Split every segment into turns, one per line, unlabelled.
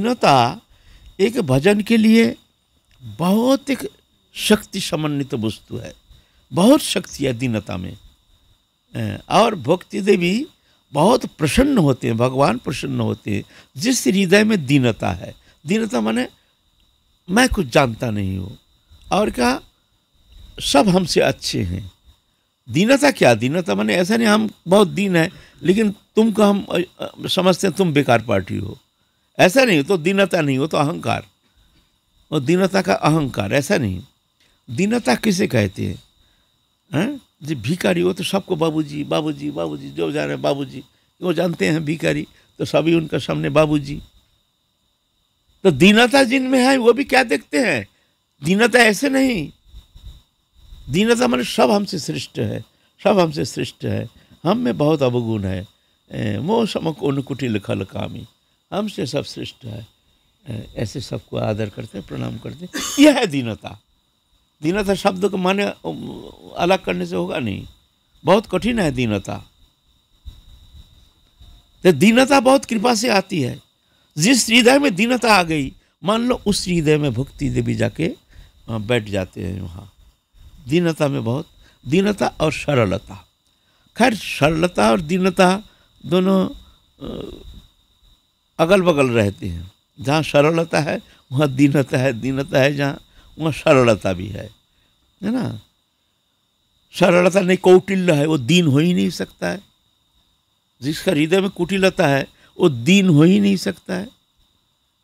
नग्नता एक भजन के लिए बहुत एक शक्ति समन्वित वस्तु है बहुत शक्ति है दीनता में और भक्ति देवी बहुत प्रसन्न होते हैं भगवान प्रसन्न होते हैं जिस हृदय में दीनता है दीनता माने मैं कुछ जानता नहीं हूँ और क्या सब हमसे अच्छे हैं दीनता क्या दीनता माने ऐसा नहीं हम बहुत दीन है लेकिन तुमको हम समझते हैं तुम बेकार पार्टी हो ऐसा नहीं हो तो दीनता नहीं हो तो अहंकार और दीनता का अहंकार ऐसा नहीं दीनता किसे कहते हैं हैं हाँ? जी भिकारी हो तो सबको बाबूजी बाबूजी बाबूजी जो बाबू जी वो जानते हैं भिकारी तो सभी उनके सामने जी तो दीनता जिनमें है वो भी क्या देखते हैं दीनता ऐसे नहीं दीनता मैंने सब हमसे श्रेष्ठ है सब हमसे श्रेष्ठ है हम में बहुत अवगुण है वो समक अनुकुटिल खल कामी हमसे सब श्रेष्ठ है ऐसे सबको आदर करते प्रणाम करते यह है दीनता दीनता शब्द को माने अलग करने से होगा नहीं बहुत कठिन है दीनता तो दीनता बहुत कृपा से आती है जिस हृदय में दीनता आ गई मान लो उस हृदय में भक्ति देवी जाके बैठ जाते हैं वहाँ दीनता में बहुत दीनता और सरलता खैर सरलता और दीनता दोनों अगल बगल रहती हैं जहाँ सरलता है वहाँ दीनता है दीनता है जहाँ वहाँ सरलता भी है है ना सरलता नहीं कौटिल्य है वो दीन हो ही नहीं सकता है जिसका हृदय में कुटिलता है वो दीन हो ही नहीं सकता है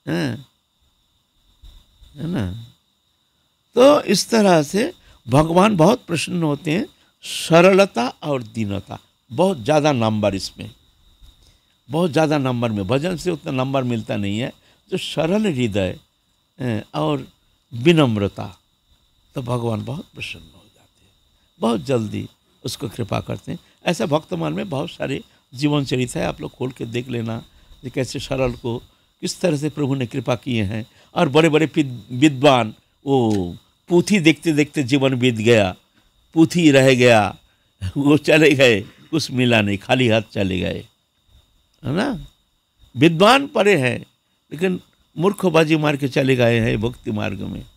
है ना तो इस तरह से भगवान बहुत प्रसन्न होते हैं सरलता और दीनता बहुत ज़्यादा नंबर इसमें बहुत ज़्यादा नंबर में भजन से उतना नंबर मिलता नहीं है जो सरल हृदय और विनम्रता तो भगवान बहुत प्रसन्न हो जाते हैं बहुत जल्दी उसको कृपा करते हैं ऐसा भक्तमान में बहुत सारे जीवन चरित है आप लोग खोल के देख लेना कि कैसे सरल को किस तरह से प्रभु ने कृपा किए हैं और बड़े बड़े विद्वान वो पुथी देखते देखते जीवन बीत गया पूथी रह गया वो चले गए कुछ मिला नहीं खाली हाथ चले गए है ना विद्वान परे हैं लेकिन मूर्खबाजी मार के चले गए हैं भक्ति मार्ग में